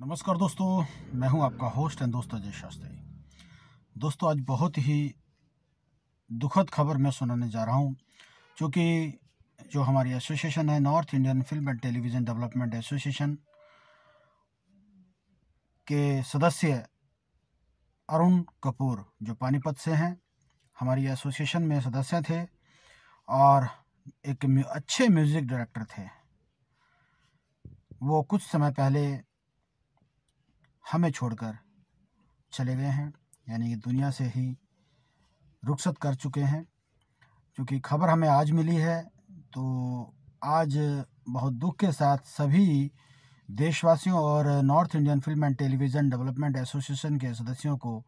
नमस्कार दोस्तों मैं हूं आपका होस्ट एंड दोस्त अजय शास्त्री दोस्तों आज बहुत ही दुखद खबर मैं सुनाने जा रहा हूं क्योंकि जो हमारी एसोसिएशन है North Indian film and television development association के सदस्य अरुण कपूर जो पानीपत से हैं हमारी एसोसिएशन में सदस्य थे और एक अच्छे म्यूज़िक डायरेक्टर थे वो कुछ समय पहले हमें छोड़कर चले गए हैं यानी कि दुनिया से ही रुखसत कर चुके हैं क्योंकि खबर हमें आज मिली है तो आज बहुत दुख के साथ सभी देशवासियों और North Indian film and television development association के सदस्यों को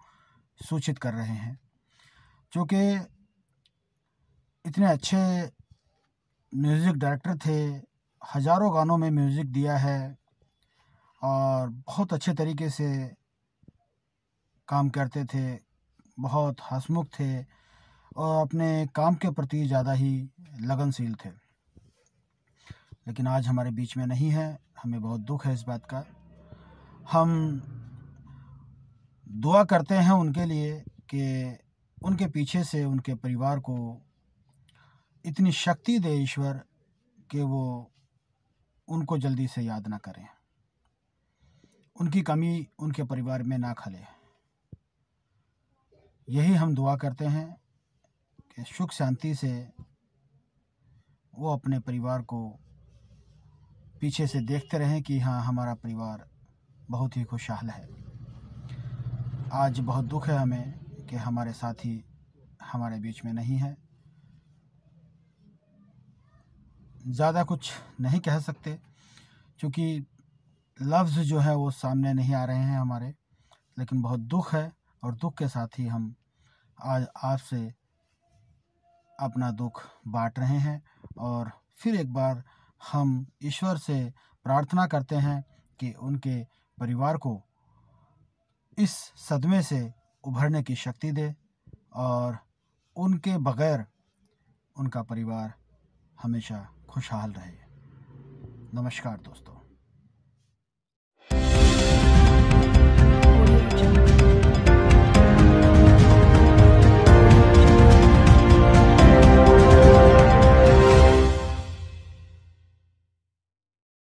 सूचित कर रहे हैं चूँकि इतने अच्छे म्यूज़िक डायरेक्टर थे हज़ारों गानों में म्यूज़िक दिया है और बहुत अच्छे तरीके से काम करते थे बहुत हसमुख थे और अपने काम के प्रति ज़्यादा ही लगनशील थे लेकिन आज हमारे बीच में नहीं है हमें बहुत दुख है इस बात का हम दुआ करते हैं उनके लिए कि उनके पीछे से उनके परिवार को इतनी शक्ति दे ईश्वर कि वो उनको जल्दी से याद ना करें उनकी कमी उनके परिवार में ना खले यही हम दुआ करते हैं कि सुख शांति से वो अपने परिवार को पीछे से देखते रहें कि हाँ हमारा परिवार बहुत ही खुशहाल है आज बहुत दुख है हमें कि हमारे साथी हमारे बीच में नहीं है ज़्यादा कुछ नहीं कह सकते क्योंकि लफ्ज़ जो है वो सामने नहीं आ रहे हैं हमारे लेकिन बहुत दुख है और दुख के साथ ही हम आज आपसे अपना दुख बांट रहे हैं और फिर एक बार हम ईश्वर से प्रार्थना करते हैं कि उनके परिवार को इस सदमे से उभरने की शक्ति दे और उनके बगैर उनका परिवार हमेशा खुशहाल रहे नमस्कार दोस्तों